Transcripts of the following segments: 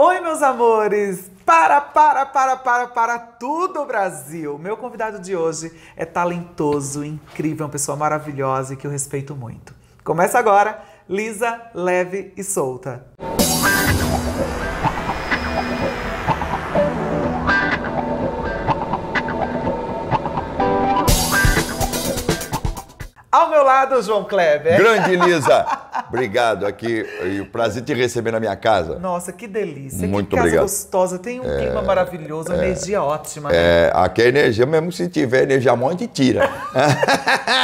Oi, meus amores! Para, para, para, para, para tudo, Brasil! Meu convidado de hoje é talentoso, incrível, uma pessoa maravilhosa e que eu respeito muito. Começa agora, Lisa, leve e solta. Ao meu lado, João Kleber. Grande Lisa! Obrigado aqui. E o prazer te receber na minha casa. Nossa, que delícia. Muito que casa obrigado. gostosa. Tem um é, clima maravilhoso, é, energia ótima. É, né? aqui é energia mesmo. Se tiver energia mão, a gente tira.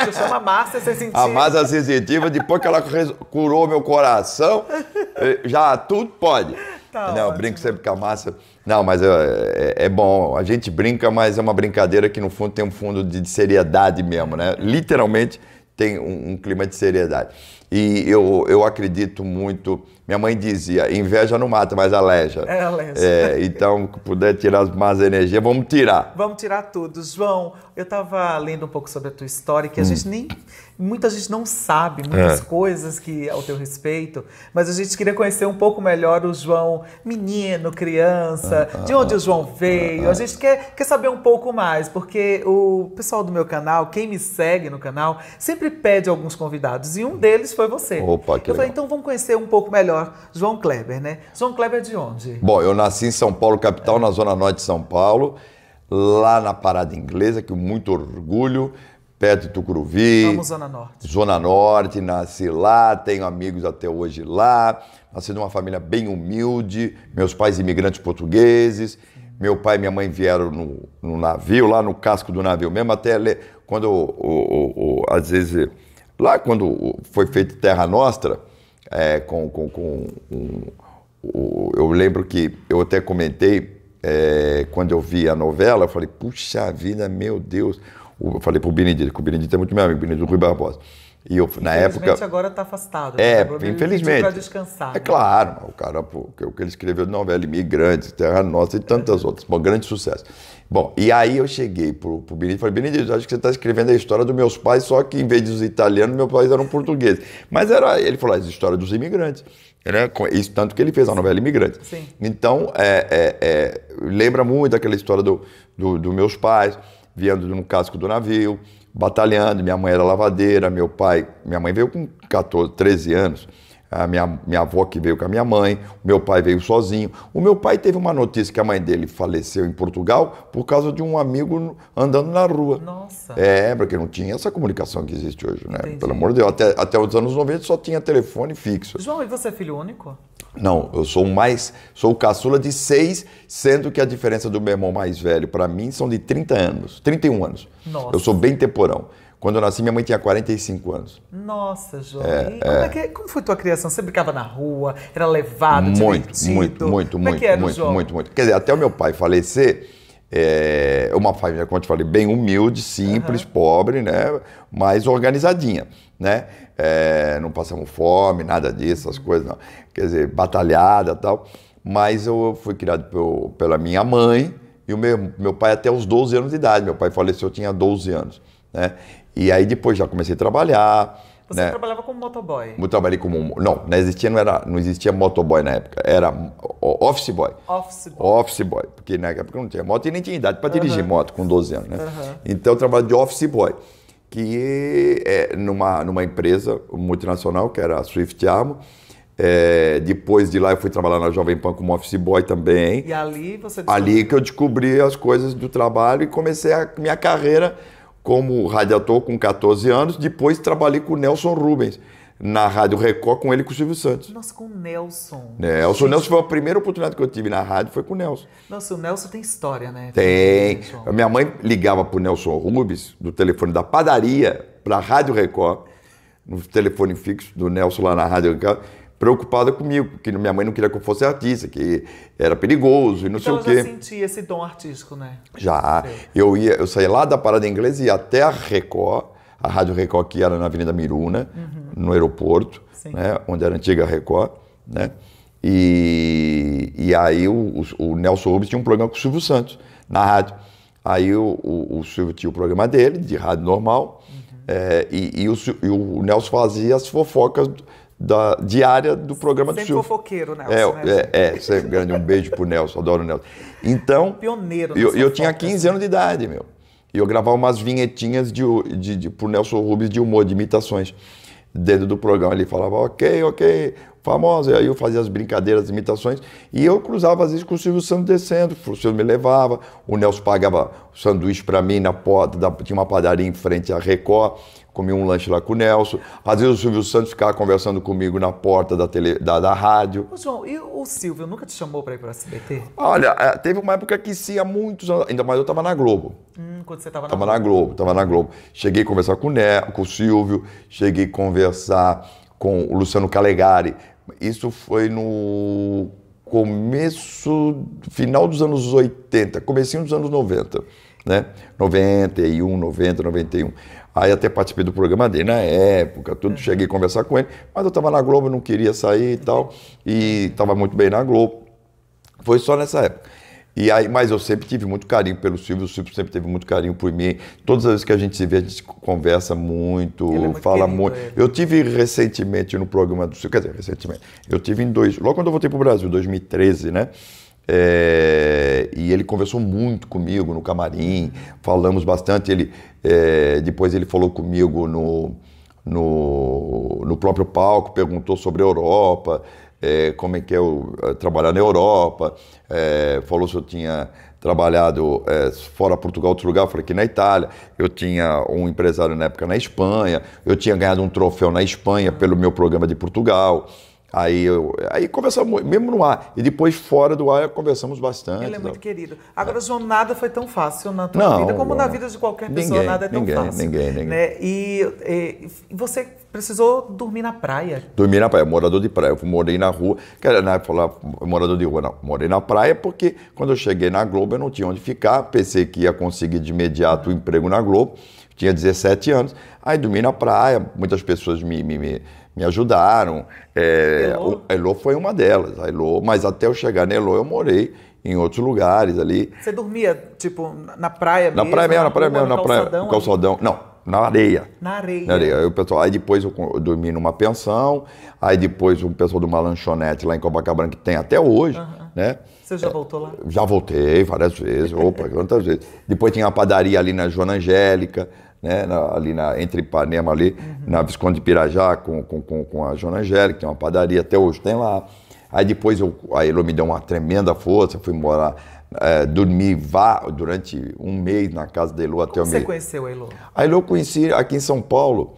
Você chama a Márcia sensitiva. A Márcia sensitiva, depois que ela curou meu coração, eh, já tudo pode. Tá Não, brinco sempre com a massa, Não, mas é, é, é, bom. A gente brinca, mas é uma brincadeira que no fundo tem um fundo de seriedade mesmo, né? Literalmente tem um, um clima de seriedade. E eu, eu acredito muito. Minha mãe dizia: inveja não mata, mas aleja. É, aleja. É, então, se puder tirar as más energias, vamos tirar. Vamos tirar tudo. João, eu estava lendo um pouco sobre a tua história, que a hum. gente nem muita gente não sabe muitas é. coisas que ao teu respeito, mas a gente queria conhecer um pouco melhor o João menino, criança, ah, de onde ah, o João ah, veio. Ah, a gente quer, quer saber um pouco mais, porque o pessoal do meu canal, quem me segue no canal, sempre pede alguns convidados e um deles foi você. Opa, que Eu legal. falei, então vamos conhecer um pouco melhor João Kleber, né? João Kleber é de onde? Bom, eu nasci em São Paulo, capital, é. na zona norte de São Paulo, lá na Parada Inglesa, com muito orgulho perto de Tucuruvi. Amo Zona Norte. Zona Norte, nasci lá, tenho amigos até hoje lá. Nasci de uma família bem humilde, meus pais imigrantes portugueses. Meu pai e minha mãe vieram no, no navio, lá no casco do navio mesmo, até quando, o, o, o, às vezes, lá quando foi feito Terra Nostra, é, com, com, com um, eu lembro que eu até comentei, é, quando eu vi a novela, eu falei, puxa vida, meu Deus, eu falei pro Benedito, que o Benedito é muito meu amigo, o Benedito Rui Barbosa. E eu, na época. agora está afastado. É, né? infelizmente. Para descansar. É né? claro, o cara, pô, o que ele escreveu de novela Imigrantes, Terra Nossa e tantas é. outras. Bom, grande sucesso. Bom, e aí eu cheguei pro, pro Benedito e falei: Benedito, acho que você está escrevendo a história dos meus pais, só que em vez dos italianos, meus pais eram portugueses. Mas era, ele falou: as ah, histórias dos imigrantes. Né? Isso tanto que ele fez a novela Imigrante. Sim. Então, é, é, é, lembra muito aquela história dos do, do meus pais viando no casco do navio, batalhando. Minha mãe era lavadeira, meu pai. Minha mãe veio com 14, 13 anos a minha, minha avó que veio com a minha mãe, o meu pai veio sozinho. O meu pai teve uma notícia que a mãe dele faleceu em Portugal por causa de um amigo andando na rua. Nossa! É, porque não tinha essa comunicação que existe hoje, né? Entendi. Pelo amor de Deus, até, até os anos 90 só tinha telefone fixo. João, e você é filho único? Não, eu sou mais, sou o caçula de seis, sendo que a diferença do meu irmão mais velho para mim são de 30 anos, 31 anos. Nossa. Eu sou bem temporão. Quando eu nasci, minha mãe tinha 45 anos. Nossa, João. É, como, é... é que, é, como, foi tua criação? Você brincava na rua? Era levado, Muito, divertido. muito, muito, como é muito, era, muito, João? muito, muito. Quer dizer, até o meu pai falecer, é uma família, como eu te falei, bem humilde, simples, uhum. pobre, né? Mas organizadinha, né? É, não passamos fome, nada disso, essas uhum. coisas, não. Quer dizer, batalhada e tal. Mas eu fui criado pelo, pela minha mãe e o meu, meu pai até os 12 anos de idade. Meu pai faleceu, eu tinha 12 anos. Né? E aí depois já comecei a trabalhar. Você né? trabalhava como motoboy? Eu trabalhei como. Não, não existia, não, era, não existia motoboy na época. Era office boy. Office boy. Office boy. Porque na época não tinha moto e nem tinha idade para dirigir uhum. moto com 12 anos, né? Uhum. Então eu trabalhava de office boy. Que é numa, numa empresa multinacional, que era a Swift Armo. É, depois de lá eu fui trabalhar na Jovem Pan como office boy também. E ali você descobriu? Ali que eu descobri as coisas do trabalho e comecei a minha carreira como radiador com 14 anos, depois trabalhei com o Nelson Rubens na Rádio Record com ele e com o Silvio Santos. Nossa, com o Nelson. Nelson, Gente. Nelson foi a primeira oportunidade que eu tive na rádio, foi com o Nelson. Nossa, o Nelson tem história, né? Tem. tem minha mãe ligava pro Nelson Rubens, do telefone da padaria, pra Rádio Record, no telefone fixo do Nelson lá na Rádio Record preocupada comigo, que minha mãe não queria que eu fosse artista, que era perigoso e não então sei o quê. Então já sentia esse dom artístico, né? Já. Eu ia, eu saía lá da parada inglesa e ia até a Record, a Rádio Record que era na Avenida Miruna, uhum. no aeroporto, né, onde era a antiga Record, né? E, e aí o, o, o Nelson Rubens tinha um programa com o Silvio Santos na rádio. Aí o, o, o Silvio tinha o programa dele, de rádio normal, uhum. é, e, e, o, e o Nelson fazia as fofocas da diária do programa Sempre do Silvio. fofoqueiro, Nelson. É, né? é, é sempre grande. Um beijo pro Nelson, adoro o Nelson. Então. Pioneiro. Eu, eu tinha 15 assim. anos de idade, meu. E eu gravava umas vinhetinhas de, de, de, pro Nelson Rubens de humor, de imitações, dentro do programa. Ele falava, ok, ok, famosa. E aí eu fazia as brincadeiras, as imitações. E eu cruzava, às vezes, com o Silvio Santos descendo. O Silvio me levava, o Nelson pagava sanduíche para mim na porta, da, tinha uma padaria em frente à Record. Comia um lanche lá com o Nelson. Às vezes o Silvio Santos ficava conversando comigo na porta da, tele, da, da rádio. Ô, João, e o Silvio nunca te chamou para ir para SBT? Olha, é, teve uma época que sim, há muitos anos. Ainda mais eu estava na Globo. Hum, quando você estava na, tava Globo? Estava na Globo, estava na Globo. Cheguei a conversar com o, Nelson, com o Silvio, cheguei a conversar com o Luciano Calegari. Isso foi no começo, final dos anos 80, comecinho dos anos 90, né? 91, 90, 91. Aí até participei do programa dele na época, tudo, uhum. cheguei a conversar com ele, mas eu estava na Globo, não queria sair e tal, e estava muito bem na Globo. Foi só nessa época. E aí, mas eu sempre tive muito carinho pelo Silvio, o Silvio sempre teve muito carinho por mim. Todas as vezes que a gente se vê, a gente conversa muito, é muito fala querido, muito. Ele. É. Eu tive recentemente no programa do Silvio, quer dizer, recentemente, eu tive em dois, logo quando eu voltei para o Brasil, 2013, né? É, e ele conversou muito comigo no camarim, falamos bastante. Ele, é, depois ele falou comigo no, no, no, próprio palco, perguntou sobre a Europa, é, como é que é o, é, trabalhar na Europa, é, falou se eu tinha trabalhado é, fora Portugal, outro lugar, eu falei que na Itália, eu tinha um empresário na época na Espanha, eu tinha ganhado um troféu na Espanha pelo meu programa de Portugal, Aí, eu, aí conversamos, mesmo no ar. E depois, fora do ar, conversamos bastante. Ele é então. muito tá? querido. Agora, João, nada foi tão fácil na tua não, vida, como na vida de qualquer pessoa, ninguém, nada é tão ninguém, fácil. Ninguém, ninguém. Né? E, e, você precisou dormir na praia. Dormir na praia, morador de praia. Eu morei na rua, quer na falar morador de rua, não. Morei na praia porque quando eu cheguei na Globo eu não tinha onde ficar, pensei que ia conseguir de imediato o um emprego na Globo. Tinha 17 anos. Aí dormi na praia, muitas pessoas me, me, me me ajudaram. É, Elô. Elô foi uma delas. A Elô, mas até eu chegar na Elô, eu morei em outros lugares ali. Você dormia, tipo, na praia mesmo? Na praia mesmo, na praia mesmo, na praia. Calçadão, calçadão. Não, na areia. Na areia. Na areia. Aí, o pessoal, aí depois eu dormi numa pensão, aí depois o pessoal de uma lanchonete lá em Copacabana, que tem até hoje, né? Você já voltou lá? Já voltei várias vezes, opa, quantas vezes. Depois tinha uma padaria ali na Joana Angélica, né, na, ali na, entre Ipanema, ali, uhum. na Visconde de Pirajá, com, com, com, com a Joana Angélica, que é uma padaria, até hoje tem lá. Aí depois eu, a Elo me deu uma tremenda força, fui morar, é, dormi vá, durante um mês na casa da Elo até o mês. Você conheceu a Elo? A Elo eu conheci aqui em São Paulo.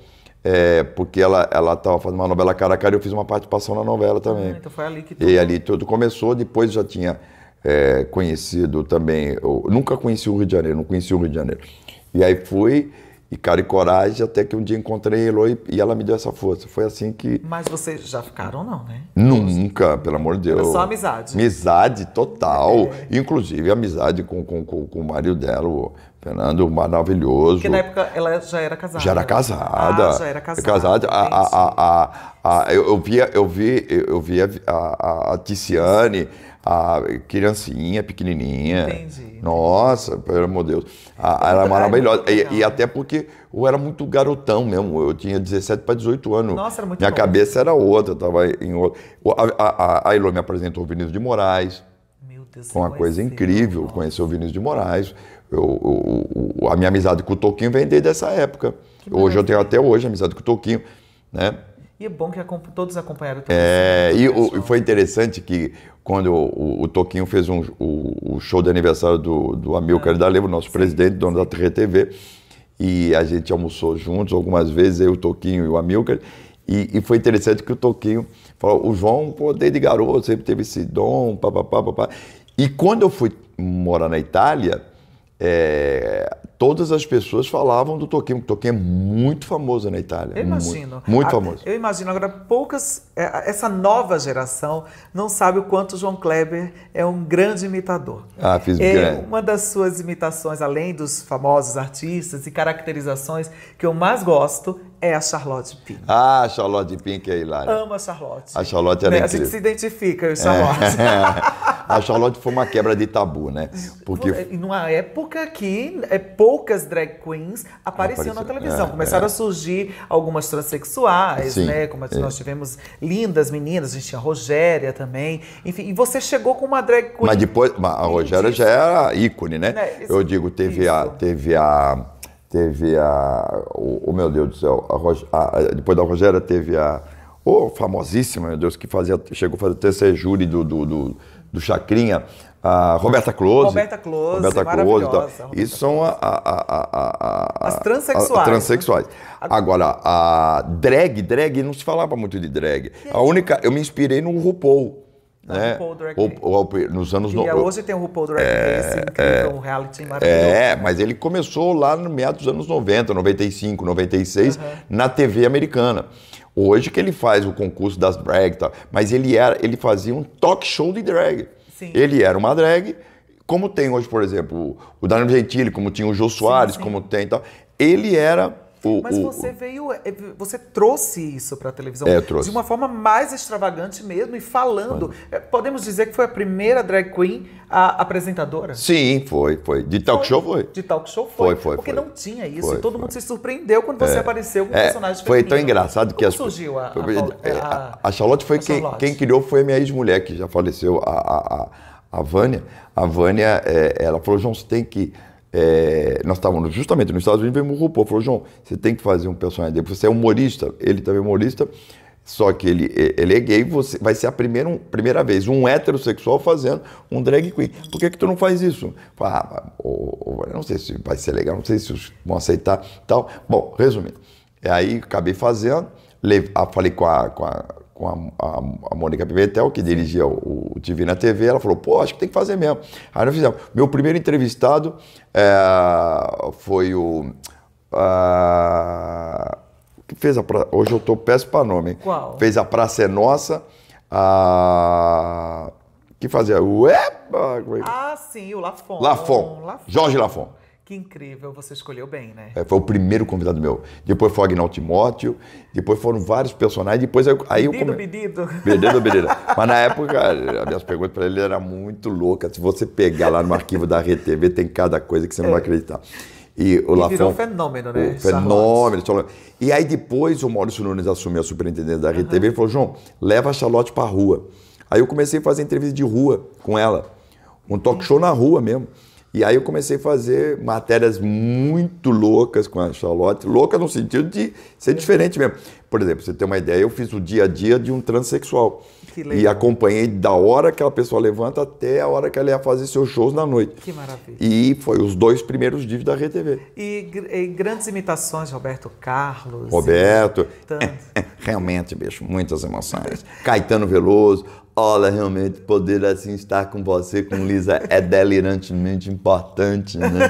É, porque ela ela estava fazendo uma novela Cara e eu fiz uma participação na novela também. Ah, então foi ali que tudo... E ali tudo começou, depois já tinha é, conhecido também, eu nunca conheci o Rio de Janeiro, não conheci o Rio de Janeiro. E aí fui, e cara e coragem, até que um dia encontrei Elo e, ela me deu essa força. Foi assim que. Mas vocês já ficaram, não, né? Nunca, pelo amor de Deus. Era só amizade. Amizade total. É. Inclusive amizade com, com, com, com o marido dela, o Fernando maravilhoso. Porque na época ela já era casada. Já era casada. Ah, já era casada. casada. A, a, a, a, a, eu, eu via, eu vi, eu via a, a, a Ticiane a criancinha pequenininha. Entendi. Nossa, pelo amor de Deus. A, era então, é é maravilhosa. E, e, até porque eu era muito garotão mesmo. Eu tinha 17 para 18 anos. Nossa, era muito Minha bom. cabeça era outra, tava em outra. A, a, a me apresentou o Vinícius de Moraes. Meu Deus Foi uma coisa incrível nossa. conhecer o Vinícius de Moraes. Eu, eu, eu, a minha amizade com o Toquinho vem desde essa época. Que hoje eu tenho até hoje amizade com o Toquinho, né? E é bom que todos acompanharam tudo É, e o, foi interessante que quando o, o Toquinho fez um, o, o, show de aniversário do, do Amilcar é. Ah, da Leva, nosso Sim. presidente, dono da TV, e a gente almoçou juntos algumas vezes, eu, o Toquinho e o Amilcar. E, e, foi interessante que o Toquinho falou: o João, pô, desde garoto, sempre teve esse dom, papapá, papapá. E quando eu fui morar na Itália, é, todas as pessoas falavam do Toquinho, porque Toquinho é muito famoso na Itália. Eu imagino. Muito, muito a, famoso. Eu imagino. Agora, poucas, é, essa nova geração não sabe o quanto João Kleber é um grande imitador. Ah, fiz é, grande. Uma das suas imitações, além dos famosos artistas e caracterizações que eu mais gosto, é a Charlotte Pink. Ah, a Charlotte Pink é hilária. Amo a Charlotte. A Charlotte era né? incrível. A gente se identifica, a Charlotte. É. a Charlotte foi uma quebra de tabu, né? Porque... Numa época que é, poucas drag queens apareciam na televisão. É, Começaram é. a surgir algumas transexuais, Sim, né? Como é. nós tivemos lindas meninas, a gente tinha a Rogéria também. Enfim, e você chegou com uma drag queen. Mas depois, a Rogéria já era ícone, né? né? Isso, Eu digo, teve isso. a... Teve a teve a. O, oh, meu Deus do céu, a a, depois da Rogéria teve a. Ô, oh, famosíssima, meu Deus, que fazia, chegou a fazer o terceiro júri do, do, do, do Chacrinha, a Roberta Close. Roberta Close, Roberta maravilhosa. Então, Close, isso são a, a, a, as transexuais. transexuais. Né? Agora, a drag, drag, não se falava muito de drag. A única, eu me inspirei no RuPaul né? O, o, nos anos e no... hoje tem o RuPaul Drag é, incrível, é, um reality maravilhoso. É, mas ele começou lá no meados dos anos 90, 95, 96, uhum. na TV americana. Hoje que ele faz o concurso das drag e tal, mas ele, era, ele fazia um talk show de drag. Sim. Ele era uma drag, como tem hoje, por exemplo, o Danilo Gentili, como tinha o Jô Soares, sim, sim. como tem e tal. Ele era o, Mas o, você veio, eh, eh, você trouxe isso para a televisão é, eu trouxe. de uma forma mais extravagante mesmo e falando. Mano. Eh, podemos dizer que foi a primeira drag queen a, apresentadora? Sim, foi, foi. De talk foi. show foi. De talk show foi. Foi, foi Porque foi. não tinha isso. Foi, e todo mundo se surpreendeu quando você é. apareceu com um é, personagem Foi tão engraçado que Como as, surgiu a, a, é, é, a, Charlotte foi a quem, Charlotte. quem criou foi a minha ex-mulher que já faleceu, a, a, a, Vânia. A Vânia, é, ela falou, João, você tem que é, nós estávamos justamente nos Estados Unidos, veio o RuPaul, falou, João, você tem que fazer um personagem dele, você é humorista, ele também é humorista, só que ele, ele é gay, você vai ser a primeira, um, primeira vez um heterossexual fazendo um drag queen. Por que, que tu não faz isso? Fala, ah, ou, não sei se vai ser legal, não sei se vão aceitar tal. Bom, resumindo. É aí acabei fazendo, ah, falei com a, com a com a, a, a Mônica Pimentel, que dirigia o, o Divina TV, ela falou, pô, acho que tem que fazer mesmo. Aí nós fizemos. Meu primeiro entrevistado é, foi o... O que fez a pra... Hoje eu tô péssimo para nome. Qual? Fez a Praça é Nossa, a... que fazia... Ué, ah, sim, o Lafon. Lafon. Lafon. Jorge Lafon. Que incrível, você escolheu bem, né? É, foi o primeiro convidado meu. Depois foi o Agnaldo Timóteo, depois foram vários personagens, depois aí, aí bedido, eu come... Bedido, bedido. Mas na época, as minhas perguntas para ele eram muito loucas. Se você pegar lá no arquivo da RTV, tem cada coisa que você não é. vai acreditar. E o e Lafon, virou um fenômeno, né? Um fenômeno. Charlotte. E aí depois o Maurício Nunes assumiu a superintendência da RTV uhum. e falou, João, leva a Charlotte para rua. Aí eu comecei a fazer entrevista de rua com ela. Um talk show na rua mesmo. E aí eu comecei a fazer matérias muito loucas com a Charlotte, louca no sentido de ser uhum. diferente mesmo. Por exemplo, você tem uma ideia, eu fiz o dia a dia de um transexual. E acompanhei da hora que a pessoa levanta até a hora que ela ia fazer seus shows na noite. Que maravilha. E foi os dois primeiros dias da RedeTV. E, e, grandes imitações, Roberto Carlos. Roberto. E... Realmente, bicho, muitas emoções. Caetano Veloso, Olha, realmente, poder assim estar com você, com Lisa, é delirantemente importante, né?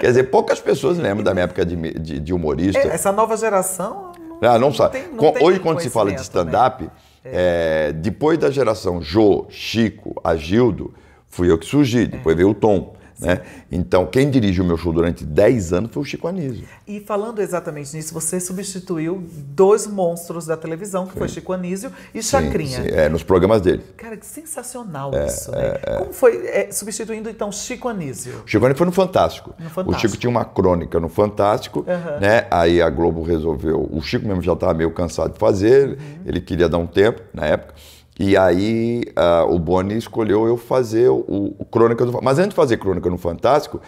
Quer dizer, poucas pessoas lembram da minha época de, de, de humorista. É, essa nova geração. Não, ah, não, sabe. Tem, não tem hoje, quando se fala de né? stand-up, né? é. depois da geração Jô, Chico, Agildo, fui eu que surgi, depois é. veio o Tom. Né? Então, quem dirige o meu show durante 10 anos foi o Chico Anísio. E falando exatamente nisso, você substituiu dois monstros da televisão, que sim. foi Chico Anísio e Chacrinha. Sim, sim. É, nos programas dele. Cara, que sensacional é, isso, é, né? É. Como foi é, substituindo, então, Chico Anísio? O Chico Anísio foi no Fantástico. no Fantástico. O Chico tinha uma crônica no Fantástico, uhum. né? Aí a Globo resolveu... O Chico mesmo já estava meio cansado de fazer, uhum. ele queria dar um tempo na época. E aí uh, o Boni escolheu eu fazer o, o Crônica do Fantástico. Mas antes de fazer Crônica no Fantástico,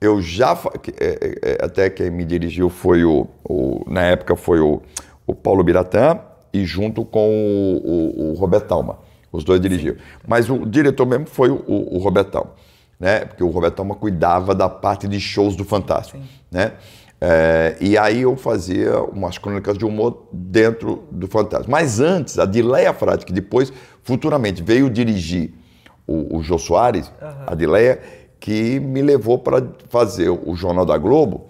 eu já. É, é, é, até quem me dirigiu foi o. o na época foi o, o Paulo Biratã e junto com o, o, o Roberto Talma. Os dois dirigiam. Mas o diretor mesmo foi o, o, o né? Porque o Alma cuidava da parte de shows do Fantástico, Sim. né? É, e aí eu fazia umas crônicas de humor dentro do Fantasma. Mas antes, a Adileia Frade, que depois, futuramente, veio dirigir o, o Jô Soares, uhum. a Adileia, que me levou para fazer o Jornal da Globo.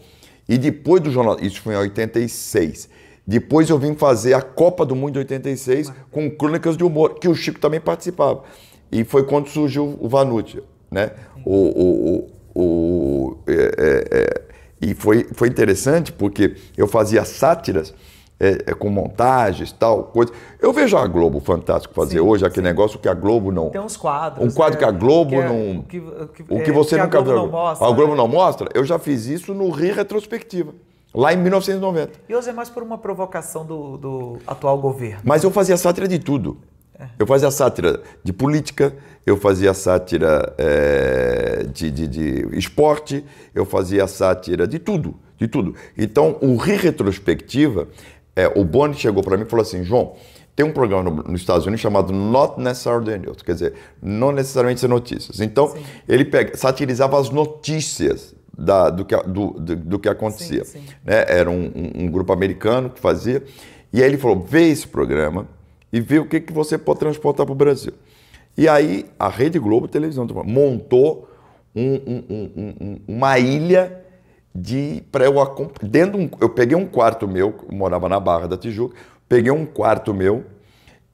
E depois do Jornal... Isso foi em 86. Depois eu vim fazer a Copa do Mundo de 86 com crônicas de humor, que o Chico também participava. E foi quando surgiu o Vanucci, né? O... o, o, o é, é, é e foi, foi interessante porque eu fazia sátiras é, é, com montagens, tal, coisa. Eu vejo a Globo fantástico fazer sim, hoje aquele sim. negócio que a Globo não. Tem uns quadros. Um quadro é, que a Globo que é não. O que, que, o é, que você nunca viu. A Globo, não mostra, a Globo né? não mostra. Eu já fiz isso no Rio Retrospectiva. Lá em 1990. E hoje é mais por uma provocação do, do atual governo. Mas eu fazia sátira de tudo. Eu fazia sátira de política, eu fazia sátira é, de, de, de, esporte, eu fazia sátira de tudo, de tudo. Então, o Ri Retrospectiva, é, o Boni chegou para mim e falou assim, João, tem um programa no, nos Estados Unidos chamado Not Necessarily News, quer dizer, não necessariamente ser notícias. Então, sim. ele pega, satirizava as notícias da, do, que, do, do, do, que acontecia. Sim, sim. Né? Era um, um, um grupo americano que fazia. E aí ele falou, vê esse programa e ver o que, que você pode transportar para o Brasil. E aí a Rede Globo Televisão montou um, um, um, uma ilha de para eu dentro um, eu peguei um quarto meu, eu morava na Barra da Tijuca, peguei um quarto meu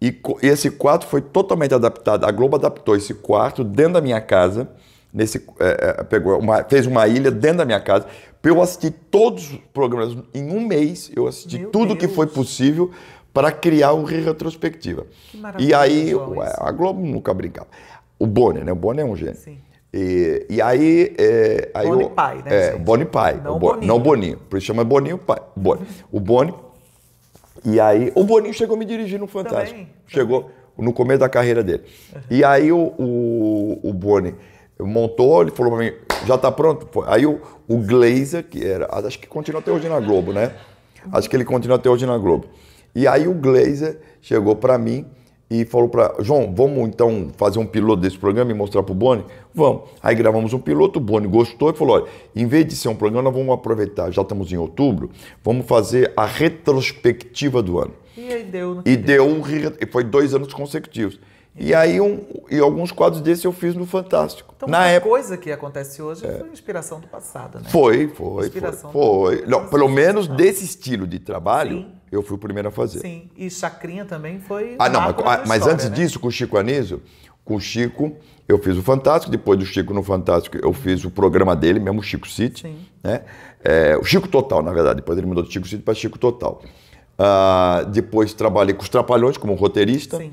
e, e esse quarto foi totalmente adaptado. A Globo adaptou esse quarto dentro da minha casa, nesse é, é pegou uma, fez uma ilha dentro da minha casa para eu assistir todos os programas em um mês. Eu assisti meu tudo Deus. que foi possível para criar um retrospectiva. E aí a Globo nunca brincava. O Bonner, né? O Bonner é um gênio. Sim. E, e aí. É, aí Boni o, pai, né? É, Boni pai. Não o Bo, Boninho. Não Boninho. Por isso chama Boninho pai. Boni. o Boni. E aí. O Boninho chegou a me dirigir no Fantástico. Também, chegou também. no começo da carreira dele. Uhum. E aí o, o, o Boni montou, ele falou pra mim: já tá pronto? Foi. Aí o, o Glazer, que era. Acho que continua até hoje na Globo, né? Acho que ele continua até hoje na Globo. E aí o Glazer chegou para mim e falou para João, vamos então fazer um piloto desse programa e mostrar para o Boni? Vamos. Aí gravamos um piloto, o Boni gostou e falou, olha, em vez de ser um programa, nós vamos aproveitar, já estamos em outubro, vamos fazer a retrospectiva do ano. E aí deu. Né? E deu, e foi dois anos consecutivos. E aí um, e alguns quadros desses eu fiz no Fantástico. Então, Na época, coisa que acontece hoje é. foi inspiração do passado, né? Foi, foi, inspiração foi. foi. Não, pelo menos desse estilo de trabalho, Sim eu fui o primeiro a fazer. Sim, e Chacrinha também foi. Ah, não, mas, ah, mas antes né? disso, com o Chico Anísio, com o Chico, eu fiz o Fantástico, depois do Chico no Fantástico, eu fiz o programa dele, mesmo o Chico City. Sim. Né? É, o Chico Total, na verdade, depois ele mudou do Chico City para Chico Total. Uh, depois trabalhei com os Trapalhões como roteirista. Sim.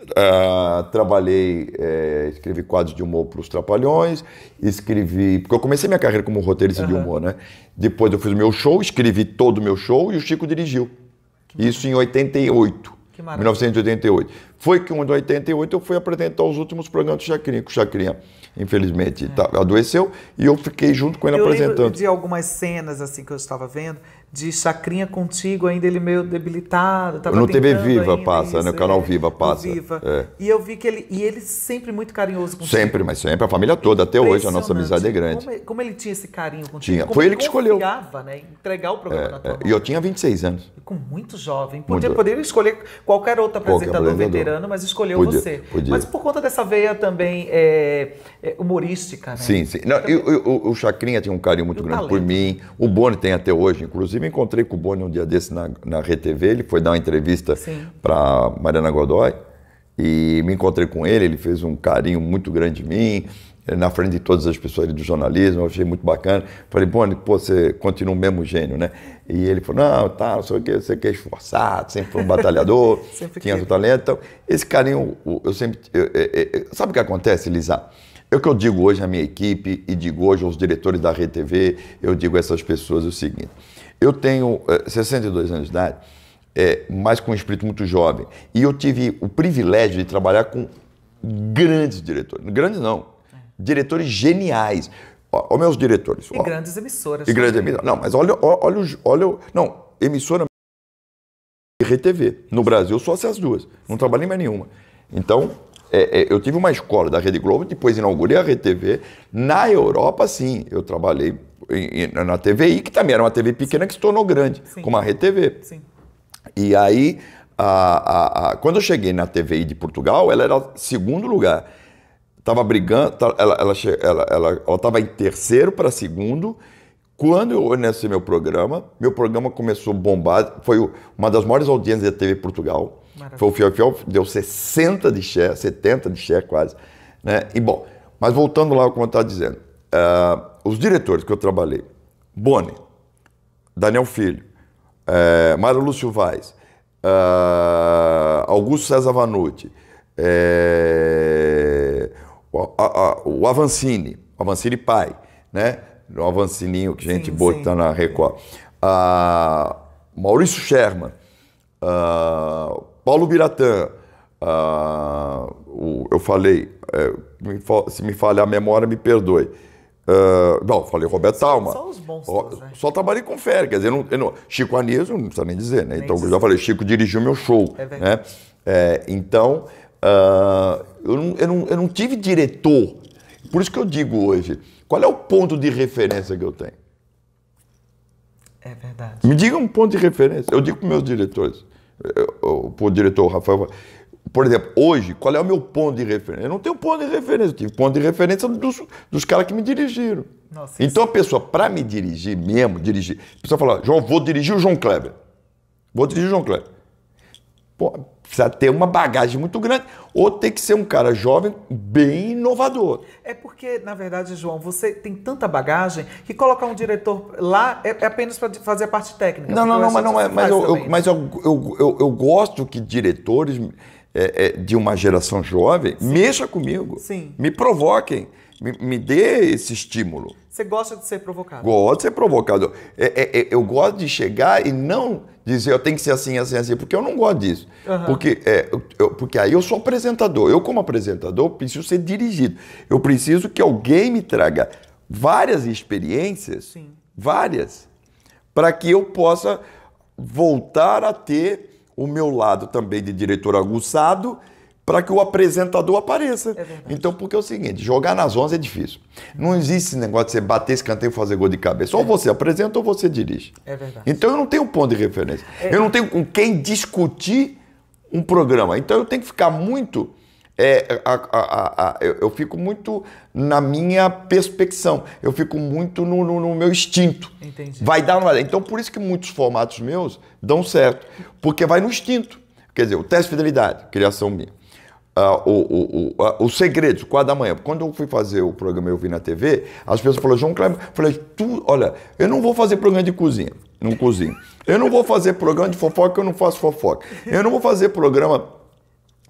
Uh, trabalhei, é, escrevi quadros de humor para os Trapalhões, escrevi. Porque eu comecei minha carreira como roteirista uhum. de humor, né? Depois eu fiz o meu show, escrevi todo o meu show e o Chico dirigiu. Isso em 88. Que maravilha. 1988. Foi que em 88 eu fui apresentar os últimos programas do Chacrinha, que o Chacrinha, infelizmente, é. tá, adoeceu e eu fiquei junto com ele eu apresentando. Eu de algumas cenas assim que eu estava vendo de Chacrinha Contigo, ainda ele meio debilitado. Tava no TV Viva ainda, passa, no né? canal é, Viva passa. Viva. É. E eu vi que ele. E ele sempre muito carinhoso contigo. Sempre, mas sempre, a família toda, até hoje a nossa amizade é grande. Como, como ele tinha esse carinho contigo. Tinha. Como Foi ele, ele que escolheu. Né? Entregar o programa é, na é. tua é. mão. E eu tinha 26 anos. com muito jovem. Podia, muito... Poderia escolher qualquer outro apresentador, qualquer veterano, mas escolheu podia, você. Podia. Mas por conta dessa veia também é, é humorística, né? Sim, sim. Não, também... Então o Chacrinha tinha um carinho muito grande talento. por né? mim. O Boni tem até hoje, inclusive Inclusive, encontrei com o Boni um dia desse na, na RTV, ele foi dar uma entrevista para Mariana Godoy e me encontrei com ele, ele fez um carinho muito grande em mim, eh, na frente de todas as pessoas do jornalismo, eu achei muito bacana. Falei, Boni, pô, você continua o mesmo gênio, né? E ele falou, não, tá, não sei o que, você quer esforçado, sempre foi um batalhador, sempre tinha talento. Então, esse carinho, eu sempre... Eu, eu, eh, eu, eh, sabe o que acontece, Lisa? É o que eu digo hoje à minha equipe e digo hoje aos diretores da RedeTV, eu digo a essas pessoas o seguinte, eu tenho é, eh, 62 anos de idade, é, mas com um espírito muito jovem. E eu tive o privilégio de trabalhar com grandes diretores. Grandes não, é. diretores geniais. Olha meus diretores. E ó, grandes emissoras. E grandes emissoras. Não, mas olha, olha, olha, olha não, emissora e RTV. No Brasil, só as duas. Não trabalhei mais nenhuma. Então, é, é, eu tive uma escola da Rede Globo, depois inaugurei a RTV. Na Europa, sim, eu trabalhei na TVI, que também era uma TV pequena Sim. que se tornou grande, Sim. como a RedeTV. Sim. E aí, a, a, a, quando eu cheguei na TVI de Portugal, ela era segundo lugar. Estava brigando, ela estava ela, ela, ela, ela em terceiro para segundo. Quando eu nesse meu programa, meu programa começou a bombar. Foi uma das maiores audiências da TV Portugal. Maravilha. Foi o Fiel Fiel, deu 60 de share, 70 de share quase. Né? E bom, mas voltando lá ao que eu estava dizendo. Uh, os diretores que eu trabalhei, Boni, Daniel Filho, uh, Mário Lúcio Vaz, uh, Augusto César Vanucci, eh, o, o Avancini, Avancini pai, né? O Avancininho que a gente sim, boa sim. que tá na Record. Ah, Maurício Sherman, Paulo Biratã, eu falei, eh, se me falhar a memória, me perdoe. Ah, não, falei Roberto Talma. Só os bons. né? Só trabalhei com férias. Quer dizer, não, não, Chico Anísio, não precisa nem dizer, né? Nem então, eu já falei, Chico dirigiu meu show. É verdade. Né? É, então, uh, eu, não, eu, não, eu não tive diretor. Por isso que eu digo hoje, qual é o ponto de referência que eu tenho? É verdade. Me diga um ponto de referência. Eu digo para meus diretores. Eu, eu, o diretor Rafael, por exemplo, hoje, qual é o meu ponto de referência? Eu não tenho ponto de referência, eu tive ponto de referência dos, dos caras que me dirigiram. Nossa, então a é pessoa, para me dirigir mesmo, dirigir, a pessoa fala, João, vou dirigir o João Kleber. Vou dirigir o João Kleber. Pô, precisa ter uma bagagem muito grande ou ter que ser um cara jovem bem inovador. É porque, na verdade, João, você tem tanta bagagem que colocar um diretor lá é, é apenas para fazer a parte técnica. Não, não, não, mas, não, é, mas, eu, eu mas eu, eu, eu, eu gosto que diretores é, é, de uma geração jovem, Sim. mexa comigo. Sim. Me provoquem. Me, me, dê esse estímulo. Você gosta de ser provocado? Gosto de ser provocado. É, é, é eu gosto de chegar e não dizer eu tenho que ser assim, assim, assim, porque eu não gosto disso. Uhum. Porque, é, eu, porque aí eu sou apresentador. Eu, como apresentador, preciso ser dirigido. Eu preciso que alguém me traga várias experiências, Sim. várias, para que eu possa voltar a ter o meu lado também de diretor aguçado para que o apresentador apareça. É então, porque é o seguinte, jogar nas 11 é difícil. Não existe esse negócio de você bater escanteio e fazer gol de cabeça. É ou você apresenta ou você dirige. É verdade. Então, eu não tenho ponto de referência. É. Eu não tenho com quem discutir um programa. Então, eu tenho que ficar muito é, a, a, a, eu, eu, fico muito na minha perspecção, eu fico muito no, no, no meu instinto. Entendi. Vai dar uma. Então, por isso que muitos formatos meus dão certo, porque vai no instinto. Quer dizer, o teste de fidelidade, criação minha. Ah, o, o, o, a, o ah, segredo, da manhã. Quando eu fui fazer o programa Eu Vi na TV, as pessoas falaram, João Cleber, falei, tu, olha, eu não vou fazer programa de cozinha, não cozinho. Eu não vou fazer programa de fofoca, eu não faço fofoca. Eu não vou fazer programa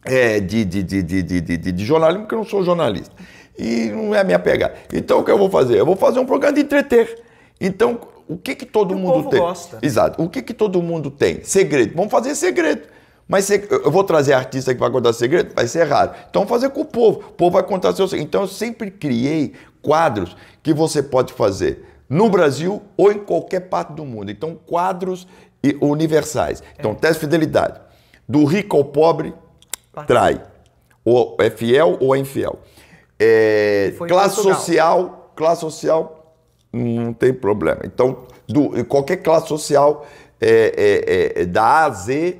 é, de, de, de, de, de, de, de jornalismo, porque eu não sou jornalista. E não é a minha pegada. Então o que eu vou fazer? Eu vou fazer um programa de entreter. Então, o que, que todo o mundo tem? Gosta. Exato. O que, que todo mundo tem? Segredo. Vamos fazer segredo. Mas eu vou trazer artista que vai contar segredo? Vai ser raro. Então vamos fazer com o povo. O povo vai contar seu segredo. Então eu sempre criei quadros que você pode fazer no Brasil ou em qualquer parte do mundo. Então, quadros universais. Então, é. teste de fidelidade. Do rico ao pobre, trai. Ou é fiel ou é infiel. É, classe Portugal. social, classe social não tem problema. Então, do, qualquer classe social é, é, é, é da A a Z,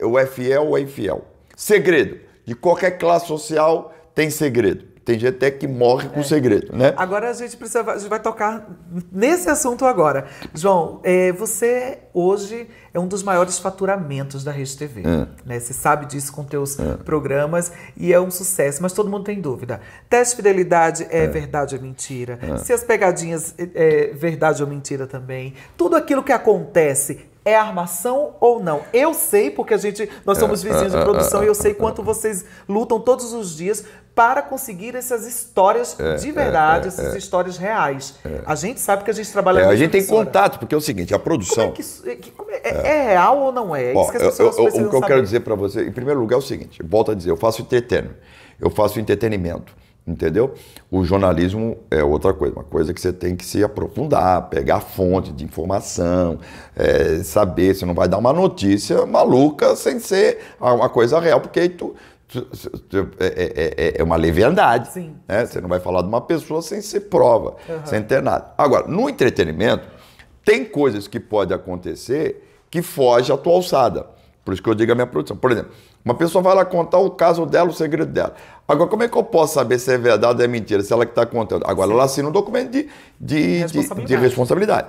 ou é fiel ou é infiel. Segredo. De qualquer classe social tem segredo. Tem gente até que morre com é. segredo, né? Agora a gente precisa, a gente vai tocar nesse assunto agora. João, é, você hoje é um dos maiores faturamentos da Rede TV, é. né? Você sabe disso com teus é. programas e é um sucesso, mas todo mundo tem dúvida. Teste de fidelidade é, é. verdade ou mentira? É. Se as pegadinhas é verdade ou mentira também? Tudo aquilo que acontece é armação ou não? Eu sei, porque a gente, nós somos vizinhos de produção e eu sei quanto vocês lutam todos os dias para conseguir essas histórias é, de verdade, é, é, essas histórias reais. É. A gente sabe que a gente trabalha. É, a gente tem contato, porque é o seguinte: a produção. Como é, que, é como é, real ou não é? Ó, eu, eu, o que eu saber. quero dizer para você, em primeiro lugar, é o seguinte: volto a dizer, eu faço entretenimento. Eu faço entretenimento. Entendeu? O jornalismo é outra coisa, uma coisa que você tem que se aprofundar, pegar fonte de informação, saber, você não vai dar uma notícia maluca sem ser uma coisa real, porque tu, é, é, é, é, uma leviandade. Sim. Né? Você não vai falar de uma pessoa sem ser prova, uhum. sem ter nada. Agora, no entretenimento, tem coisas que pode acontecer que foge à tua alçada. Por isso que eu digo a minha produção. Por exemplo, uma pessoa vai lá contar o caso dela, o segredo dela. Agora, como é que eu posso saber se é verdade ou é mentira, se ela que está contando? Agora, Sim. ela assina um documento de, de, de, responsabilidade. de responsabilidade.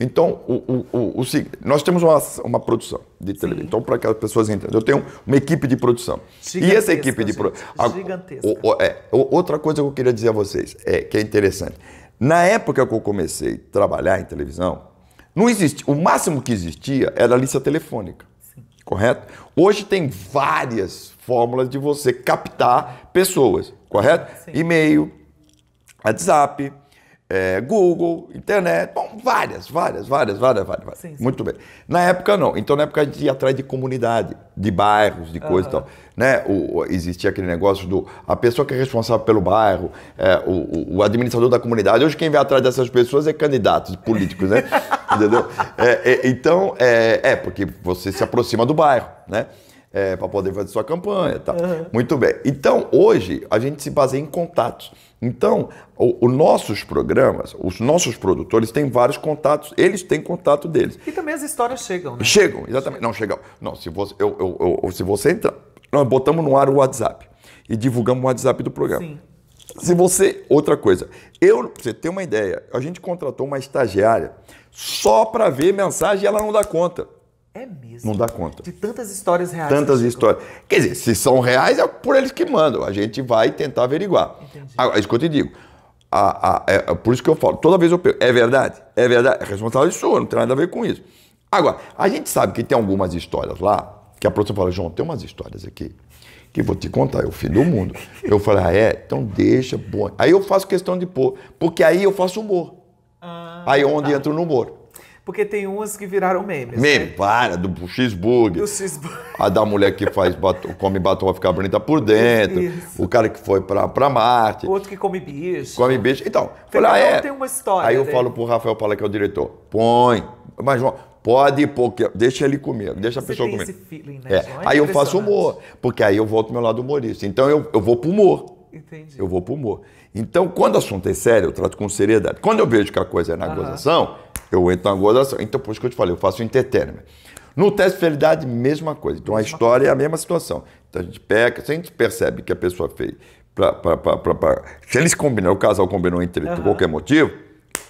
Então, o, o, o, nós temos uma, uma produção de televisão. Sim. Então, para que as pessoas entendam, eu tenho uma equipe de produção. Gigantesca, e essa equipe de produção. Gigantesca. A, é, outra coisa que eu queria dizer a vocês, é, que é interessante. Na época que eu comecei a trabalhar em televisão, não existia, o máximo que existia era a lista telefônica. Sim. Correto? Hoje tem várias fórmulas de você captar pessoas, correto? E-mail, WhatsApp, é, Google, internet, bom, várias, várias, várias, várias, várias. Sim, sim. Muito bem. Na época não. Então na época a gente ia atrás de comunidade, de bairros, de uhum. coisa e tal. Né? O, o, existia aquele negócio do a pessoa que é responsável pelo bairro, é, o, o, administrador da comunidade. Hoje quem vai atrás dessas pessoas é candidatos políticos, né? Entendeu? É, é então é, é, porque você se aproxima do bairro, né? É, para poder fazer sua campanha, tá? Uhum. Muito bem. Então hoje a gente se baseia em contatos. Então, os nossos programas, os nossos produtores têm vários contatos, eles têm contato deles. E também as histórias chegam, né? Chegam, exatamente. Não, chegam. Não, se você, eu, eu, eu, se você entra. Nós botamos no ar o WhatsApp e divulgamos o WhatsApp do programa. Sim. Se você. Outra coisa. Eu, pra você ter uma ideia, a gente contratou uma estagiária só para ver mensagem e ela não dá conta. É mesmo. Não dá conta. De tantas histórias reais. Tantas histórias. Quer dizer, se são reais, é por eles que mandam. A gente vai tentar averiguar. Entendi. Agora, é isso que eu te digo. A, a, é, é por isso que eu falo, toda vez eu pergunto, é verdade? É verdade? É responsabilidade sua, não tem nada a ver com isso. Agora, a gente sabe que tem algumas histórias lá, que a produção fala, João, tem umas histórias aqui que vou te contar, é o fim do mundo. Eu falei, ah, é? Então deixa, bom. Aí eu faço questão de pôr, porque aí eu faço humor. Ah, aí é onde tá. entro no humor porque tem umas que viraram memes. Meme, né? para, do cheeseburger. Do cheeseburger. A da mulher que faz batom, come batom vai ficar bonita por dentro. Isso. O cara que foi pra, pra Marte. O outro que come bicho. Come bicho. Então, tem, falei, ah, é. tem uma história. Aí eu dele. falo pro Rafael Pala, que é o diretor, põe. Mas, João, Pode pôr, deixa ele comer, deixa a Você pessoa tem comer. Esse feeling, né, é. É aí eu faço humor, porque aí eu volto pro meu lado humorista. Então eu, eu vou pro humor. Entendi. Eu vou pro humor. Então, quando o assunto é sério, eu trato com seriedade. Quando eu vejo que a coisa é na uhum. gozação, eu entro na gozação. Então, por isso que eu te falei, eu faço entertainment. No teste de fidelidade, mesma coisa. Então, a história é a mesma situação. Então, a gente peca, se a gente percebe que a pessoa fez... Pra, pra, pra, pra se eles combinam, o casal combinou entre uhum. por qualquer motivo,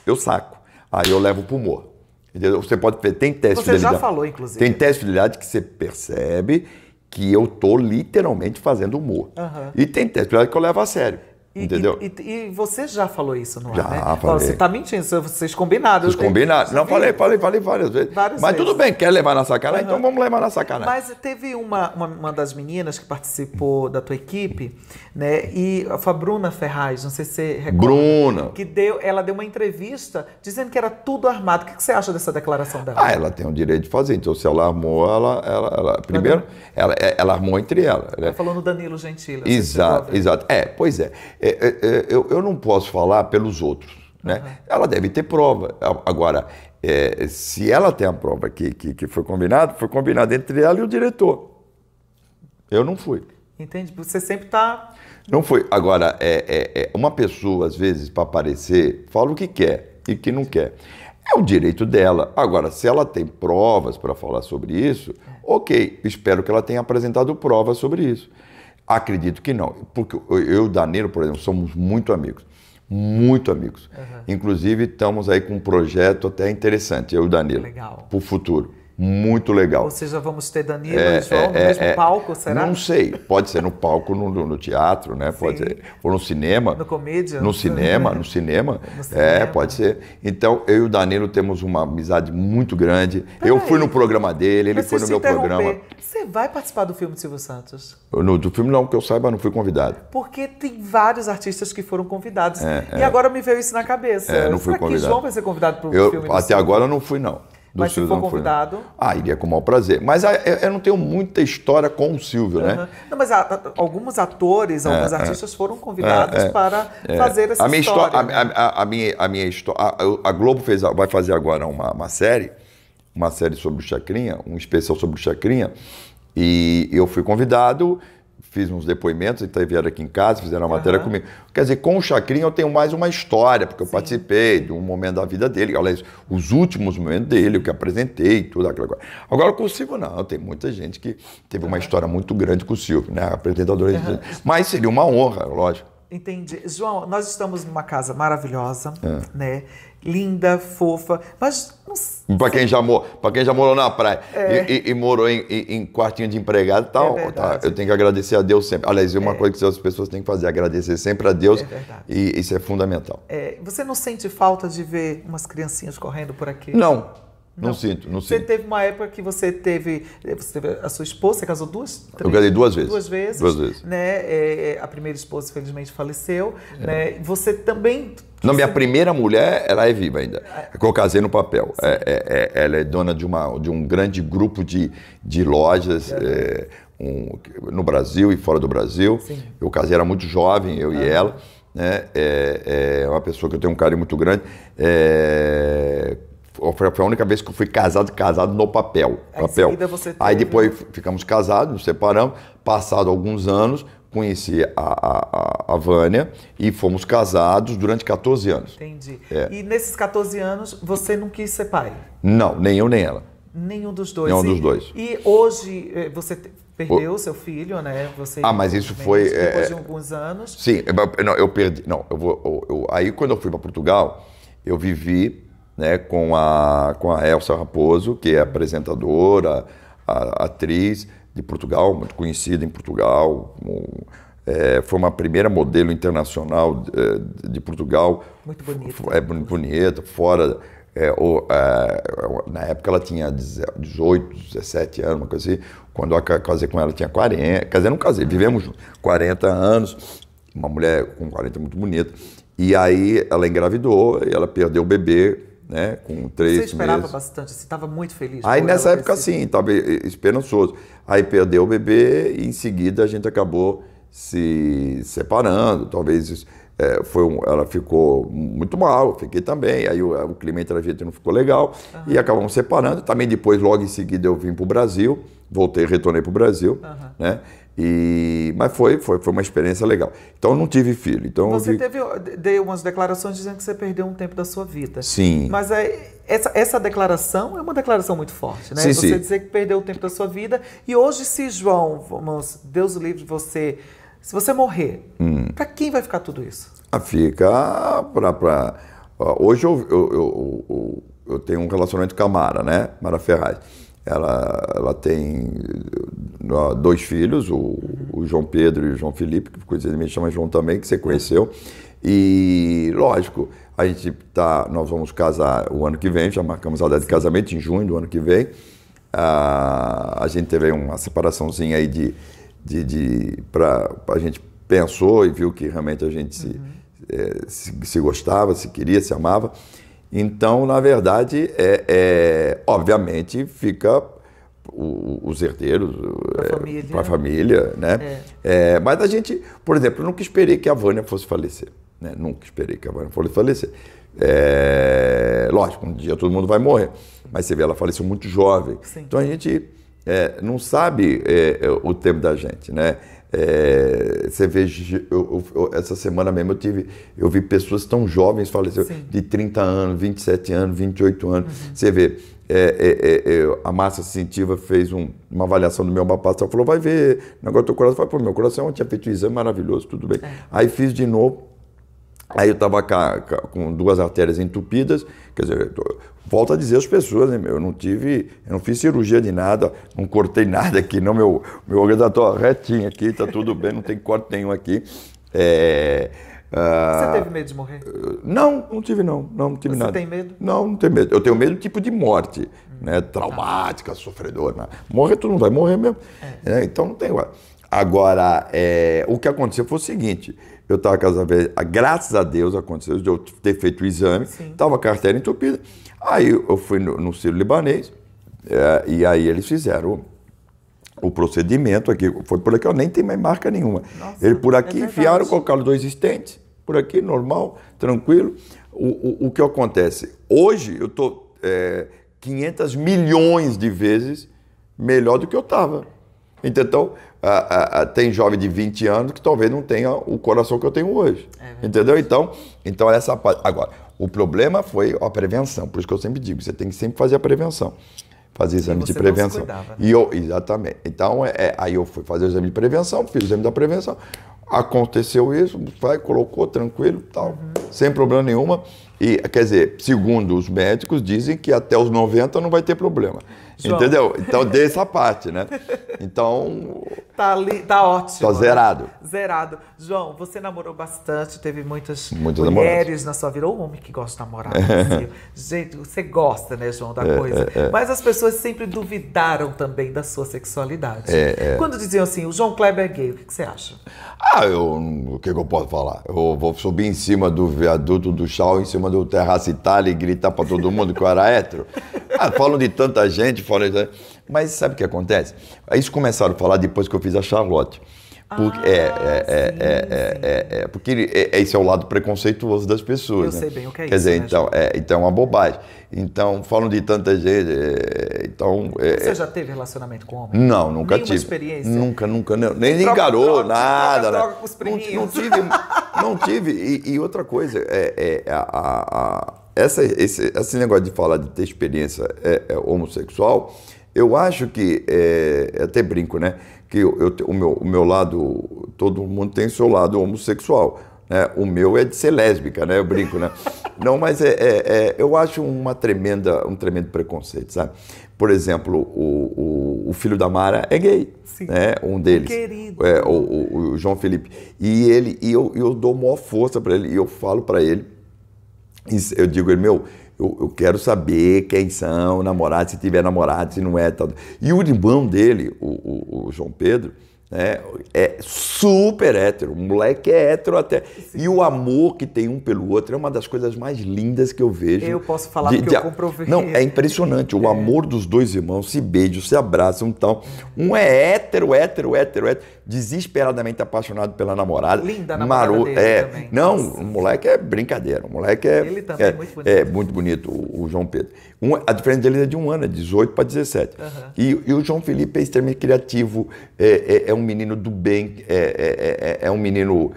eu saco. Aí eu levo pro humor. Entendeu? Você pode ver, tem teste Você de fidelidade. Você já falou, inclusive. Tem teste de fidelidade que você percebe que eu tô literalmente fazendo humor. Uhum. E tem teste de fidelidade que eu levo a sério. Entendeu? E, e, e, você já falou isso no ar, já, né? Falei. você tá mentindo, vocês combinaram. Vocês né? combinaram. Não, falei, falei, falei várias vezes. Várias Mas vezes. tudo bem, quer levar na sacanagem? Uhum. Então vamos levar na sacanagem. Mas teve uma, uma, uma, das meninas que participou da tua equipe, né? E foi a Bruna Ferraz, não sei se você recorda. Bruna. Que deu, ela deu uma entrevista dizendo que era tudo armado. O que, que você acha dessa declaração dela? Ah, ela tem o direito de fazer. Então se ela armou, ela... ela, ela primeiro, ela, é, ela, armou entre ela. Né? Ela falou no Danilo Gentili. Exato, exato. É, pois é. É, é, é, eu, eu não posso falar pelos outros. Né? Uhum. Ela deve ter prova. Agora, é, se ela tem a prova que, que, que foi combinado, foi combinado entre ela e o diretor. Eu não fui. Entende? Você sempre está. Não foi. Agora, é, é, é, uma pessoa, às vezes, para aparecer, fala o que quer e o que não quer. É o direito dela. Agora, se ela tem provas para falar sobre isso, ok, espero que ela tenha apresentado provas sobre isso. Acredito que não, porque eu e o Danilo, por exemplo, somos muito amigos, muito amigos. Uhum. Inclusive, estamos aí com um projeto até interessante, eu e o Danilo, para o futuro muito legal. Ou seja, vamos ter Danilo é, e João no é, é, mesmo é, palco, será? Não sei, pode ser no palco, no, no teatro, né? Sim. Pode ser. Ou no cinema. No comédia? No cinema, no cinema. No é, cinema. É, pode ser. Então, eu e o Danilo temos uma amizade muito grande. Pera eu aí. fui no programa dele, ele Mas foi no meu programa. Você vai participar do filme do Silvio Santos? No, do filme não, que eu saiba, não fui convidado. Porque tem vários artistas que foram convidados. É, e agora me veio isso na cabeça. É, não fui Será convidado. que João vai ser convidado para o filme? Até agora eu não fui, não. Mas se for convidado. Ah, iria com o maior prazer. Mas ah, eu não tenho muita história com o Silvio, uhum. né? Não, mas a, ah, a, ah, alguns atores, é, alguns é, artistas foram é, convidados é, é, para fazer essa a minha história. história né? a, a, minha, a minha história. A, Globo fez, vai fazer agora uma, uma, série, uma série sobre o Chacrinha, um especial sobre o Chacrinha. E eu fui convidado fiz uns depoimentos, então vieram aqui em casa, fizeram a matéria uhum. comigo. Quer dizer, com o Chacrinha eu tenho mais uma história, porque eu Sim. participei de um momento da vida dele, aliás, os últimos momentos dele, o que apresentei, tudo aquilo. Agora, agora com o Silvio, não, tem muita gente que teve uhum. uma história muito grande com o Silvio, né? Apresentador. Uhum. Mas seria uma honra, lógico. Entendi. João, nós estamos numa casa maravilhosa, é. né? linda, fofa, mas Para quem, já para quem já morou na praia é. e, e, morou em, em, quartinho de empregado, tal, é tá, eu tenho que agradecer a Deus sempre. Aliás, uma é. coisa que as pessoas têm que fazer, agradecer sempre a Deus, é e isso é fundamental. É, você não sente falta de ver umas criancinhas correndo por aqui? Não, não, não, sinto, não sinto. Você teve uma época que você teve, eh, você teve a sua esposa, você casou duas, três, Eu casei duas vezes. Duas vezes. Duas vezes. Né? É, é a primeira esposa, infelizmente, faleceu. É. Né? Você também... Não, você... minha primeira mulher, ela é viva ainda. Ah. É que eu casei no papel. É, é, ela é dona de, uma, de um grande grupo de, de lojas um, no Brasil e fora do Brasil. Sim. Eu casei, era muito jovem, eu ah. e ela né? É, é, uma pessoa que eu tenho um carinho muito grande. É, foi a única vez que eu fui casado, casado no papel. Aí, papel. Teve... Aí depois né? ficamos casados, nos separamos. Passado alguns anos, conheci a, a, a, Vânia e fomos casados durante 14 anos. Entendi. É. E nesses 14 anos, você não quis ser pai? Não, nem eu nem ela. Nenhum dos dois. Nenhum e, dos dois. E hoje eh, você perdeu o... seu filho, né? Você ah, mas isso foi eh, depois é... de eh, alguns anos. Sim, não, eu perdi. Não, eu vou. Eu, eu, aí quando eu fui para Portugal, eu vivi né, com, a, com a Elsa Raposo, que é apresentadora, a, atriz de Portugal, muito conhecida em Portugal. é, foi uma primeira modelo internacional de, é, de Portugal. Muito bonita. É bonita, fora. É, ou, é, na época ela tinha 18, 17 anos, uma coisa assim. Quando eu casei com ela, tinha 40. Casei, não casei, vivemos 40 anos. Uma mulher com 40 muito bonita. E aí ela engravidou e ela perdeu o bebê né? Com três meses. Você esperava meses. bastante, você estava muito feliz. Aí nessa época sim, estava esperançoso. Aí perdeu o bebê e em seguida a gente acabou se separando. Talvez é, foi um, ela ficou muito mal, fiquei também. Aí o, o clima entre a gente não ficou legal uhum. e acabamos separando. Também depois, logo em seguida, eu vim para o Brasil voltei, retornei para o Brasil, uhum. né? E, mas foi, foi, foi uma experiência legal. Então eu não tive filho. Então você vi... teve deu umas declarações dizendo que você perdeu um tempo da sua vida. Sim. Mas é, essa, essa declaração é uma declaração muito forte, né? Sim, você sim. dizer que perdeu o tempo da sua vida. E hoje, se João, vamos, Deus o livre, você. Se você morrer, hum. para quem vai ficar tudo isso? Ah, fica para. Hoje eu eu, eu, eu, eu tenho um relacionamento com a Mara, né? Mara Ferraz. Ela, ela tem dois filhos, o, o João Pedro e o João Felipe, que ele me chama João também, que você conheceu. E, lógico, a gente tá, nós vamos casar o ano que vem, já marcamos a data de casamento em junho do ano que vem. Ah, a gente teve uma separaçãozinha aí de, de, de para a gente pensou e viu que realmente a gente se, é, se, se, gostava, se queria, se amava. Então, na verdade, é, é obviamente fica o, os herdeiros, para a é, família, né? família, né? É. é. mas a gente, por exemplo, nunca esperei que a Vânia fosse falecer. Né? Nunca esperei que a Vânia fosse falecer. É, lógico, um dia todo mundo vai morrer, mas você vê, ela faleceu muito jovem. Sim. Então a gente não sabe o tempo da gente, né? É, você vê, eu, eu, essa semana mesmo eu tive, eu vi pessoas tão jovens faleceram, de 30 anos, 27 anos, 28 anos. Uhum. Você vê, é é, é, é, a massa sensitiva fez um, uma avaliação do meu mapa astral, falou, vai ver, negócio do teu coração. Eu falei, pô, meu coração, tinha feito um exame maravilhoso, tudo bem. É. Aí fiz de novo, Aí eu estava com duas artérias entupidas, quer dizer, volto a dizer às pessoas, né, eu não tive, eu não fiz cirurgia de nada, não cortei nada aqui, não, meu, meu está retinho aqui, está tudo bem, não tem corte nenhum aqui. É, ah, Você teve medo de morrer? Não, não tive não, não, não tive Você nada. Você tem medo? Não, não tenho medo. Eu tenho medo do tipo de morte, hum. né, traumática, sofredora. Morrer, tu não vai morrer mesmo. É. é então não tem... Agora, é, o que aconteceu foi o seguinte: eu estava casado, ah, graças a Deus aconteceu de eu ter feito o exame, estava a carteira entupida. Aí eu fui no, no Ciro Libanês, é, e aí eles fizeram o, o procedimento aqui. Foi por aqui, nem tem mais marca nenhuma. Nossa, Ele por é aqui é enfiaram, colocaram dois estentes, por aqui, normal, tranquilo. O, o, o que acontece? Hoje eu estou é, 500 milhões de vezes melhor do que eu estava. Então, a, a, tem jovem de 20 anos que talvez não tenha o coração que eu tenho hoje. É entendeu? Então, então essa parte. Agora, o problema foi a prevenção. Por isso que eu sempre digo, você tem que sempre fazer a prevenção. Fazer exame de prevenção. Cuidava, né? E eu, exatamente. Então, é, é, aí eu fui fazer o exame de prevenção, fiz o exame da prevenção. Aconteceu isso, vai, colocou tranquilo, tal, uhum. sem problema nenhuma. E, quer dizer, segundo os médicos, dizem que até os 90 não vai ter problema. João. Entendeu? Então dê essa parte, né? Então. Tá, ali, tá ótimo. Tá né? zerado. Né? Zerado. João, você namorou bastante, teve muitas, muitas mulheres namoradas. na sua vida. Ou homem que gosta de namorar. Né, Gente, você gosta, né, João, da é, coisa. É, é, Mas as pessoas sempre duvidaram também da sua sexualidade. É, é. Quando diziam assim, o João Kleber é gay, o que, que você acha? Ah, eu, o que, que, eu posso falar? Eu vou subir em cima do viaduto do chão, em cima do Terraço Itália e tá gritar para todo mundo que eu era hétero ah, falam de tanta gente, falam de... mas sabe o que acontece? Isso começaram a falar depois que eu fiz a Charlotte. Porque, ah, é, é, é, é, porque esse é o lado preconceituoso das pessoas. Eu né? sei bem o que é Quer isso. Quer dizer, né, então, é, então é uma bobagem. Então, falam de tanta gente. então, Você já teve relacionamento com homem? Não, nunca Nenhuma tive. experiência? Nunca, nunca. Nem, nem garou nada. Troca, troca com os não, não tive. Não tive. E, e outra coisa, é, a, a essa, esse, esse negócio de falar de ter experiência é, é homossexual, eu acho que, é, até brinco, né? Que eu, eu, o, meu, o meu lado, todo mundo tem seu lado homossexual. Né? O meu é de ser lésbica, né? Eu brinco, né? Não, mas é, é, é eu acho uma tremenda, um tremendo preconceito, sabe? Por exemplo, o, o, o filho da Mara é gay, Sim. né? Um deles, Querido. É, o, o, o João Felipe. E ele, e eu, eu dou maior força para ele, e eu falo para ele, eu digo, ele, meu, eu, eu, quero saber quem são namorados, se tiver namorado, se não é. Tal. E o irmão dele, o, o, o João Pedro, né, é super hétero. O moleque é hétero até. Sim. E o amor que tem um pelo outro é uma das coisas mais lindas que eu vejo. Eu posso falar de, porque de, eu comprovei. Não, é impressionante. O é. amor dos dois irmãos se beijam, se abraçam e tal. Um é hétero, hétero, hétero, hétero desesperadamente apaixonado pela namorada. Linda namorada Maru, dele é, também. Não, Nossa. o moleque é brincadeira. O moleque é, Ele também é, é, muito bonito. É muito bonito, o, o João Pedro. Um, a diferença dele é de um ano, é 18 para 17. Uhum. E, e, o João Felipe é extremamente criativo, é, é, é um menino do bem, é, é, é, é um menino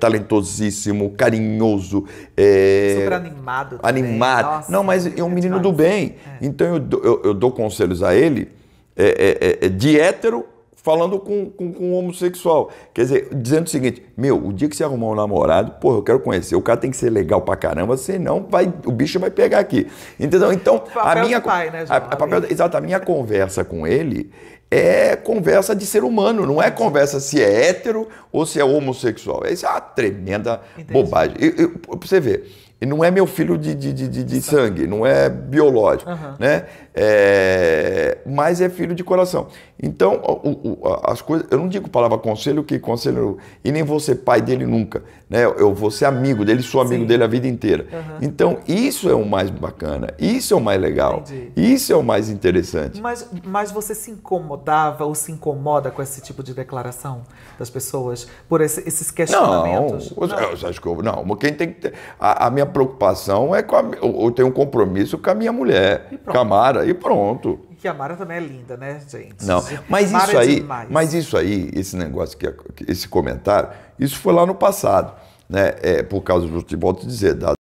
talentosíssimo, carinhoso. Super animado. Também. Animado. Nossa, não, mas é um menino demais. do bem. Então eu, eu, eu dou conselhos a ele é, é, é, de hétero falando com, com, com, um homossexual. Quer dizer, dizendo o seguinte: meu, o dia que você arrumar um namorado, pô, eu quero conhecer. O cara tem que ser legal pra caramba, senão vai, o bicho vai pegar aqui. Entendeu? Então, a minha. Pai, né, a, a papel, exato, a minha conversa com ele é conversa de ser humano, não é conversa se é hétero ou se é homossexual. Isso é uma tremenda Entendi. bobagem. E, e, pra você ver. E não é meu filho de, de, de, de sangue, não é biológico, uhum. né? É, mas é filho de coração. Então, o, o, as coisas. Eu não digo palavra conselho, que conselho. E nem vou ser pai dele nunca né? Eu vou ser amigo dele, sou amigo Sim. dele a vida inteira. Uhum. Então, isso é o mais bacana, isso é o mais legal, Entendi. isso é o mais interessante. Mas, mas você se incomodava ou se incomoda com esse tipo de declaração das pessoas? Por esse, esses questionamentos? Não, não. essas coisas. Não, quem tem que ter, a, a, minha preocupação é com a, eu tenho um compromisso com a minha mulher, Camara e pronto que a Mara também é linda, né, gente? Não, mas Mara isso é aí, mas isso aí, esse negócio que esse comentário, isso foi lá no passado, né? É, por causa do futebol, te dizer, da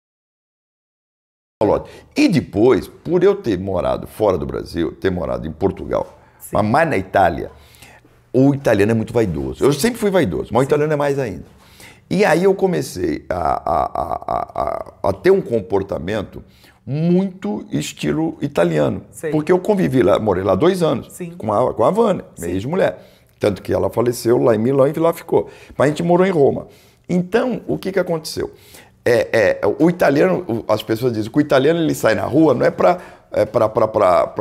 e depois, por eu ter morado fora do Brasil, ter morado em Portugal, Sim. mas mais na Itália, o italiano é muito vaidoso. Eu sempre fui vaidoso, mas Sim. o italiano é mais ainda. E aí eu comecei a, a, a, a ter um comportamento muito estilo italiano. Sei. Porque eu convivi lá, morei lá dois anos Sim. com a, com a Vânia, minha mulher Tanto que ela faleceu lá em Milão e lá ficou. Mas a gente morou em Roma. Então, o que, que aconteceu? É, é, o italiano, as pessoas dizem que o italiano ele sai na rua não é para é para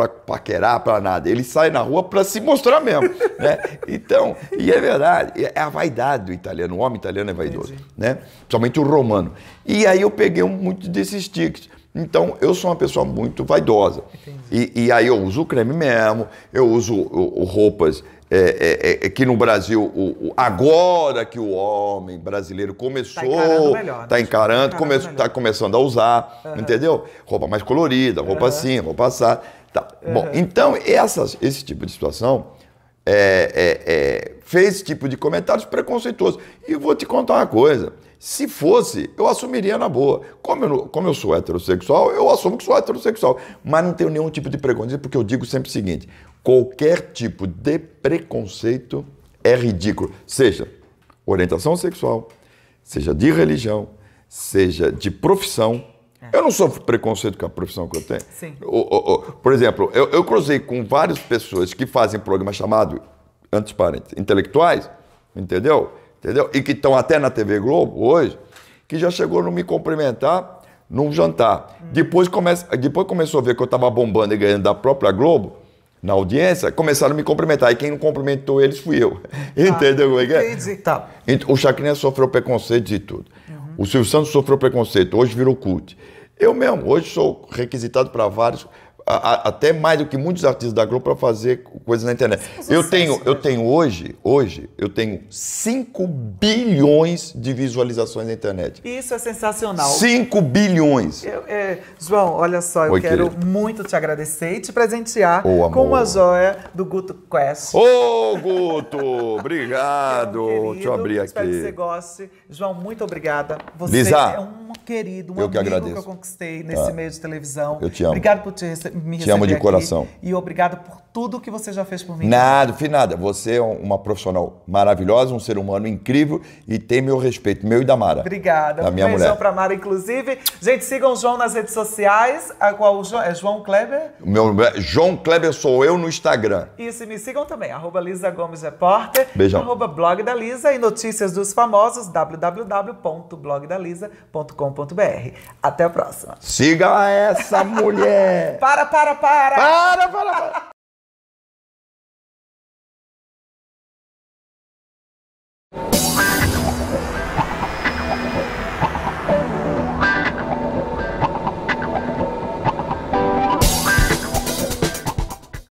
paquerar, para nada. Ele sai na rua para se mostrar mesmo, né? Então, e é verdade, é, é a vaidade do italiano, o homem italiano é vaidoso, Entendi. né? Principalmente o romano. E aí eu peguei um, muito desses tiques. Então, eu sou uma pessoa muito vaidosa. E, e, aí eu uso creme mesmo, eu uso o, o roupas é, é, é, é, que no Brasil, o, o, agora que o homem brasileiro começou, está encarando, melhor, né? tá encarando, tá encarando come, tá melhor. tá começando a usar, uhum. entendeu? Roupa mais colorida, roupa uhum. assim, roupa assada. Tá. Uhum. Bom, então essas, esse tipo de situação é, é, fez esse tipo de comentários preconceituosos. E vou te contar uma coisa. Se fosse, eu assumiria na boa. Como eu, como eu sou heterossexual, eu assumo que sou heterossexual. Mas não tenho nenhum tipo de preconceito, porque eu digo sempre o seguinte: qualquer tipo de preconceito é ridículo. Seja orientação sexual, seja de religião, seja de profissão. É. Eu não sofro preconceito com a profissão que eu tenho. Sim. Por exemplo, eu, eu cruzei com várias pessoas que fazem programa chamado, antes parênteses, intelectuais, entendeu? entendeu? E que estão até na TV Globo hoje, que já chegou a não me cumprimentar num jantar. Hum. Depois, começa, depois começou a ver que eu estava bombando e ganhando da própria Globo, na audiência, começaram a me cumprimentar. E quem não cumprimentou eles fui eu. Ah, entendeu como é que é? Tá. O Chacrinha sofreu preconceitos e tudo. Uhum. O Silvio Santos sofreu preconceito, hoje virou culto. Eu mesmo, hoje sou requisitado para vários a, até mais do que muitos artistas da Globo para fazer coisas na internet. eu tenho, eu né? tenho hoje, hoje, eu tenho 5 bilhões de visualizações na internet. Isso é sensacional. 5 bilhões. Eu, é, João, olha só, eu quero querido. muito te agradecer e te presentear oh, com uma joia do Guto Quest. Ô, oh, Guto! Obrigado! querido, Deixa eu abrir aqui. Espero que você goste. João, muito obrigada. Você Lisa, é um querido, um eu amigo que, agradeço. que eu conquistei nesse tá. meio de televisão. Eu te amo. Obrigado por te rece me te receber. Te amo de aqui, coração. E obrigado por tudo que você já fez por mim. Nada, fiz nada. Você é uma profissional maravilhosa, um ser humano incrível e tem meu respeito, meu e da Mara. Obrigada. Da um minha beijão mulher. pra Mara, inclusive. Gente, sigam o João nas redes sociais. A qual João, é João Kleber? Meu, é João Kleber sou eu no Instagram. Isso, e me sigam também, arroba Lisa Gomes Repórter. Beijão. Arroba blog da Lisa e notícias dos famosos, www.blogdalisa.com.br. Até a próxima. Siga essa mulher. para, para, para. Para, para, para. あっ